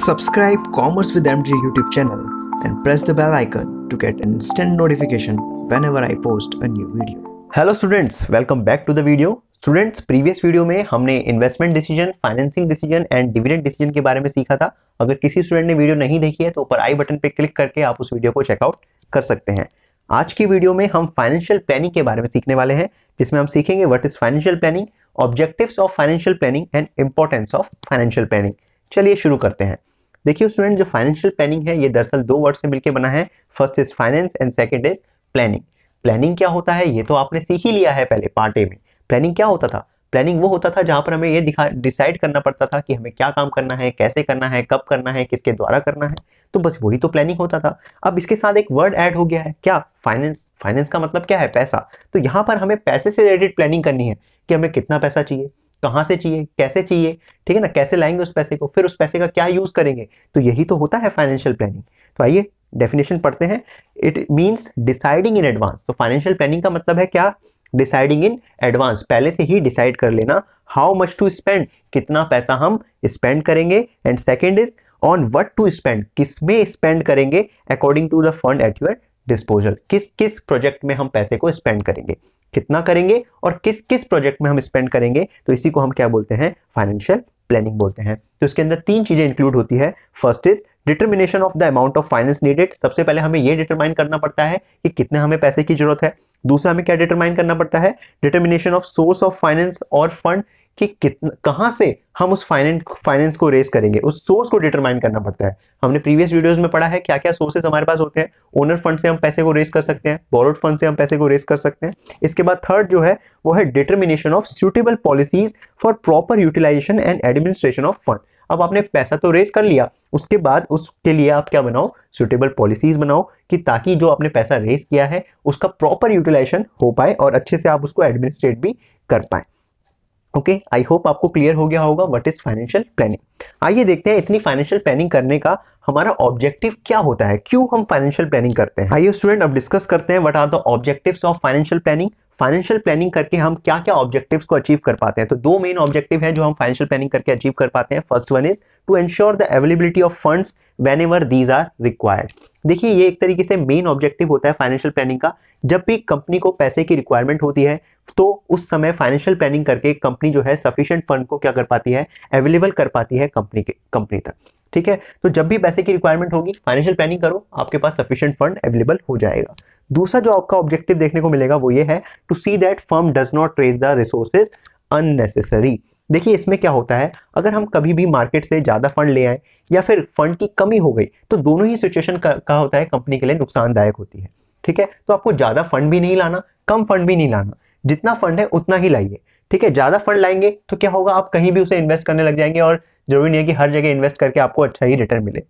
Subscribe Commerce with mg YouTube channel and press the bell icon to get an instant notification whenever I post a new video. hello students welcome back to the video students previous video में हमने investment decision financing decision and dividend decision के बारे में सीखा था अगर किसी student ने वीडियो नहीं देखी है तो ऊपर आई बटन पर क्लिक करके आप उस वीडियो को चेकआउट कर सकते हैं आज की वीडियो में हम फाइनेंशियल प्लानिंग के बारे में सीखने वाले हैं जिसमें हम सीखेंगे what is financial planning objective of financial planning and importance of financial planning चलिए शुरू करते हैं देखिए स्टूडेंट जो फाइनेंशियल प्लानिंग है ये दरअसल दो वर्ड से मिलकर बना है first is finance and second is planning planning क्या होता है ये तो आपने सीख ही लिया है पहले पार्ट ए में प्लानिंग क्या होता था प्लानिंग वो होता था जहाँ पर हमें ये दिखा डिसाइड करना पड़ता था कि हमें क्या काम करना है कैसे करना है कब करना है किसके द्वारा करना है तो बस वही तो प्लानिंग होता था अब इसके साथ एक वर्ड ऐड हो गया है क्या फाइनेंस फाइनेंस का मतलब क्या है पैसा तो यहाँ पर हमें पैसे से रिलेटेड प्लानिंग करनी है कि हमें कितना पैसा चाहिए कहां से चाहिए कैसे चाहिए ठीक है ना कैसे लाएंगे उस पैसे को फिर उस पैसे का क्या यूज़ करेंगे तो यही तो होता है फाइनेंशियल प्लानिंग तो आइए डेफिनेशन पढ़ते हैं it means deciding in advance तो फाइनेंशियल प्लानिंग का मतलब है क्या डिसाइडिंग इन एडवांस पहले से ही डिसाइड कर लेना हाउ मच टू स्पेंड कितना पैसा हम स्पेंड करेंगे and second is on what to spend किस में स्पेंड करेंगे according to the fund at your disposal किस किस प्रोजेक्ट में हम पैसे को स्पेंड करेंगे कितना करेंगे और किस किस प्रोजेक्ट में हम स्पेंड करेंगे तो इसी को हम क्या बोलते हैं फाइनेंशियल प्लानिंग बोलते हैं तो इसके अंदर तीन चीजें इंक्लूड होती है first is determination of the amount of finance needed सबसे पहले हमें ये डिटरमाइन करना पड़ता है कि कितने हमें पैसे की जरूरत है दूसरा हमें क्या डिटरमाइन करना पड़ता है determination of source of finance और फंड कि कितना कहां से हम उस फाइनेंस फाइनेंस को रेस करेंगे उस सोर्स को डिटरमाइन करना पड़ता है हमने प्रीवियस वीडियोस में पढ़ा है क्या क्या सोर्सेस हमारे पास होते हैं ओनर फंड से हम पैसे को रेस कर सकते हैं बोरोड फंड से हम पैसे को रेस कर सकते हैं इसके बाद थर्ड जो है वो है determination of suitable policies for proper utilisation and administration of fund अब आपने पैसा तो रेस कर लिया उसके बाद उसके लिए आप क्या बनाओ सुटेबल पॉलिसीज बनाओ कि ताकि जो आपने पैसा रेस किया है उसका प्रॉपर यूटिलाइजेशन हो पाए और अच्छे से आप उसको एडमिनिस्ट्रेट भी कर पाए ओके आई होप आपको क्लियर हो गया होगा व्हाट इज फाइनेंशियल प्लानिंग आइए देखते हैं इतनी फाइनेंशियल प्लानिंग करने का हमारा ऑब्जेक्टिव क्या होता है क्यों हम फाइनेंशियल प्लानिंग करते हैं आइए स्टूडेंट अब डिस्कस करते हैं what are the objectives of financial planning financial planning करके हम क्या क्या ऑब्जेक्टिव्स को अचीव कर पाते हैं तो दो मेन ऑब्जेक्टिव है जो हम फाइनेंशियल प्लानिंग करके अचीव कर पाते हैं first one is to ensure the availability of funds whenever these are required देखिए ये एक तरीके से मेन ऑब्जेक्टिव होता है फाइनेंशियल प्लानिंग का जब भी कंपनी को पैसे की रिक्वायरमेंट होती है तो उस समय फाइनेंशियल प्लानिंग करके कंपनी जो है सफिशियंट फंड को क्या कर पाती है अवेलेबल कर पाती है कंपनी के कंपनी तक ठीक है तो जब भी पैसे की रिक्वायरमेंट होगी फाइनेंशियल प्लानिंग करो आपके पास सफिशियंट फंड अवेलेबल हो जाएगा दूसरा जो आपका ऑब्जेक्टिव देखने को मिलेगा वो ये है to see that firm does not trace the resources unnecessary देखिए इसमें क्या होता है अगर हम कभी भी मार्केट से ज़्यादा फंड ले आए या फिर फंड की कमी हो गई तो दोनों ही सिचुएशन का, का होता है कंपनी के लिए नुकसानदायक होती है ठीक है तो आपको ज़्यादा फंड भी नहीं लाना कम फंड भी नहीं लाना जितना फंड है उतना ही लाइए ठीक है ज़्यादा फंड लाएंगे तो क्या होगा आप कहीं भी उसे इन्वेस्ट करने लग जाएंगे और जरूरी नहीं है कि हर जगह इन्वेस्ट करके आपको अच्छा ही रिटर्न मिले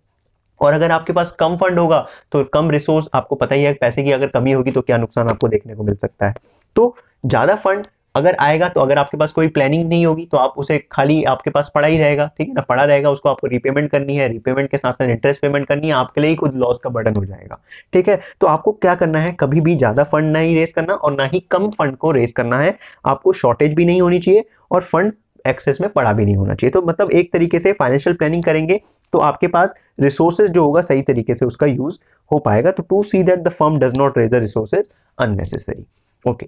और अगर आपके पास कम फंड होगा तो कम रिसोर्स आपको पता ही है पैसे की अगर कमी होगी तो क्या नुकसान आपको देखने को मिल सकता है तो ज़्यादा फंड अगर आएगा तो अगर आपके पास कोई प्लानिंग नहीं होगी तो आप उसे खाली आपके पास पड़ा ही रहेगा ठीक है ना पड़ा रहेगा उसको आपको रीपेमेंट करनी है रीपेमेंट के साथ साथ इंटरेस्ट पेमेंट करनी है आपके लिए ही खुद लॉस का बर्डन हो जाएगा ठीक है तो आपको क्या करना है कभी भी ज़्यादा फंड ना ही रेस करना और ना ही कम फंड को रेस करना है आपको शॉर्टेज भी नहीं होनी चाहिए और फंड एक्सेस में पड़ा भी नहीं होना चाहिए तो मतलब एक तरीके से फाइनेंशियल प्लानिंग करेंगे तो आपके पास रिसोर्सेज जो होगा सही तरीके से उसका यूज हो पाएगा तो to see that the firm does not raise the resources unnecessary okay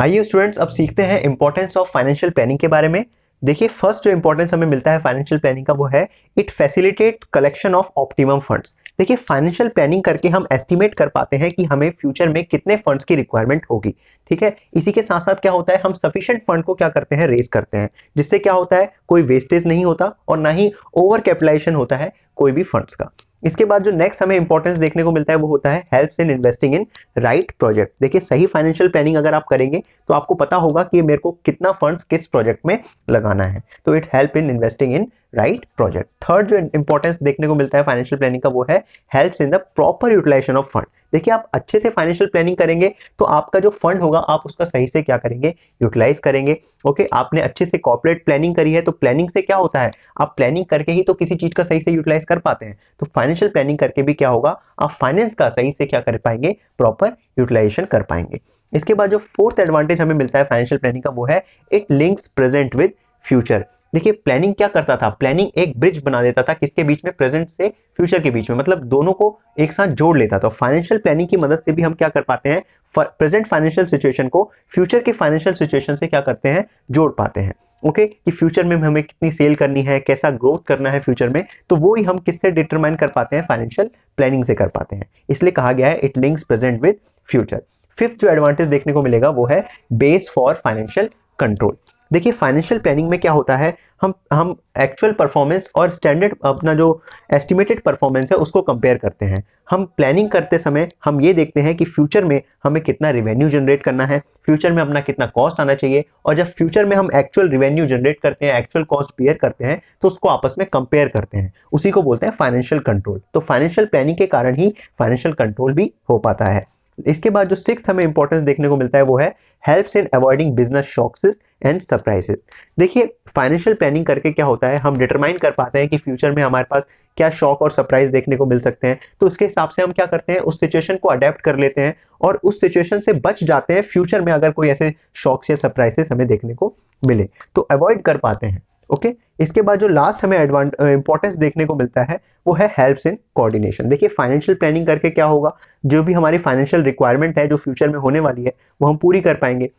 आइए स्टूडेंट्स अब सीखते हैं इंपॉर्टेंस ऑफ फाइनेंशियल प्लानिंग के बारे में देखिए फर्स्ट जो इंपॉर्टेंस हमें मिलता है फाइनेंशियल प्लानिंग का वो है it facilitate collection of optimum funds देखिए फाइनेंशियल प्लानिंग करके हम एस्टिमेट कर पाते हैं कि हमें फ्यूचर में कितने फंड्स की रिक्वायरमेंट होगी ठीक है इसी के साथ साथ क्या होता है हम सफिशियंट फंड को क्या करते हैं रेज करते हैं जिससे क्या होता है कोई वेस्टेज नहीं होता और ना ही ओवर कैपिटलाइजेशन होता है कोई भी फंड्स का इसके बाद जो नेक्स्ट हमें इंपॉर्टेंस देखने को मिलता है वो होता है help in investing in right project देखिए सही फाइनेंशियल प्लानिंग अगर आप करेंगे तो आपको पता होगा कि मेरे को कितना फंड्स किस प्रोजेक्ट में लगाना है तो it help in investing in right project third जो इंपॉर्टेंस देखने को मिलता है फाइनेंशियल प्लानिंग का वो है help in the proper utilisation of fund देखिए आप अच्छे से फाइनेंशियल प्लानिंग करेंगे तो आपका जो फंड होगा आप उसका सही से क्या करेंगे यूटिलाइज करेंगे ओके आपने अच्छे से कॉपरेट प्लानिंग करी है तो प्लानिंग से क्या होता है आप प्लानिंग करके ही तो किसी चीज का सही से यूटिलाइज कर पाते हैं तो फाइनेंशियल प्लानिंग करके भी क्या होगा आप फाइनेंस का सही से क्या कर पाएंगे प्रॉपर यूटिलाइजेशन कर पाएंगे इसके बाद जो फोर्थ एडवांटेज हमें मिलता है फाइनेंशियल प्लानिंग का वो है it links present with future देखिए प्लानिंग क्या करता था प्लानिंग एक ब्रिज बना देता था किसके बीच में प्रेजेंट से फ्यूचर के बीच में मतलब दोनों को एक साथ जोड़ लेता था फाइनेंशियल प्लानिंग की मदद से भी हम क्या कर पाते हैं प्रेजेंट फाइनेंशियल सिचुएशन को फ्यूचर के फाइनेंशियल सिचुएशन से क्या करते हैं जोड़ पाते हैं ओके okay? कि फ्यूचर में हमें कितनी सेल करनी है कैसा ग्रोथ करना है फ्यूचर में तो वो ही हम किससे डिटरमाइन कर पाते हैं फाइनेंशियल प्लानिंग से कर पाते हैं इसलिए कहा गया है it links present with future fifth जो एडवांटेज देखने को मिलेगा वो है बेस फॉर फाइनेंशियल कंट्रोल देखिए फाइनेंशियल प्लानिंग में क्या होता है हम हम एक्चुअल परफॉर्मेंस और स्टैंडर्ड अपना जो एस्टिमेटेड परफॉर्मेंस है उसको कंपेयर करते हैं हम प्लानिंग करते समय हम ये देखते हैं कि फ्यूचर में हमें कितना रेवेन्यू जनरेट करना है फ्यूचर में अपना कितना कॉस्ट आना चाहिए और जब फ्यूचर में हम एक्चुअल रेवेन्यू जनरेट करते हैं एक्चुअल कॉस्ट पेयर करते हैं तो उसको आपस में कंपेयर करते हैं उसी को बोलते हैं फाइनेंशियल कंट्रोल तो फाइनेंशियल प्लानिंग के कारण ही फाइनेंशियल कंट्रोल भी हो पाता है इसके बाद जो सिक्स हमें इंपॉर्टेंस देखने को मिलता है वो है helps in avoiding business shocks and surprises देखिए फाइनेंशियल प्लानिंग करके क्या होता है हम डिटरमाइन कर पाते हैं कि फ्यूचर में हमारे पास क्या शॉक और सरप्राइज देखने को मिल सकते हैं तो उसके हिसाब से हम क्या करते हैं उस सिचुएशन को अडेप्ट कर लेते हैं और उस सिचुएशन से बच जाते हैं फ्यूचर में अगर कोई ऐसे शॉक्स या सरप्राइजेस हमें देखने को मिले तो अवॉइड कर पाते हैं ओके okay? इसके बाद जो लास्ट हमें एडवांट इंपॉर्टेंस देखने को मिलता है वो है हेल्प्स इन कोऑर्डिनेशन देखिए फाइनेंशियल प्लानिंग करके क्या होगा जो भी हमारी फाइनेंशियल रिक्वायरमेंट है जो फ्यूचर में होने वाली है वो हम पूरी कर पाएंगे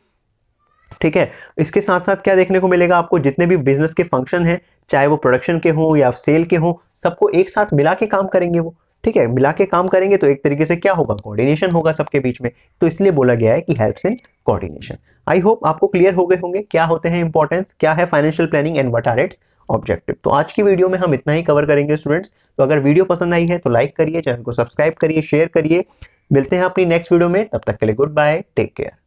ठीक है इसके साथ साथ क्या देखने को मिलेगा आपको जितने भी बिजनेस के फंक्शन हैं चाहे वो प्रोडक्शन के हों या सेल के हों सबको एक साथ मिला के काम करेंगे वो ठीक है मिला के काम करेंगे तो एक तरीके से क्या होगा कोऑर्डिनेशन होगा सबके बीच में तो इसलिए बोला गया है कि helps in coordination I hope आपको क्लियर हो गए होंगे क्या होते हैं इंपॉर्टेंस क्या है financial planning and what are its objective तो आज की वीडियो में हम इतना ही कवर करेंगे स्टूडेंट्स तो अगर वीडियो पसंद आई है तो लाइक करिए चैनल को सब्सक्राइब करिए शेयर करिए मिलते हैं अपनी नेक्स्ट वीडियो में तब तक के लिए गुड बाय टेक केयर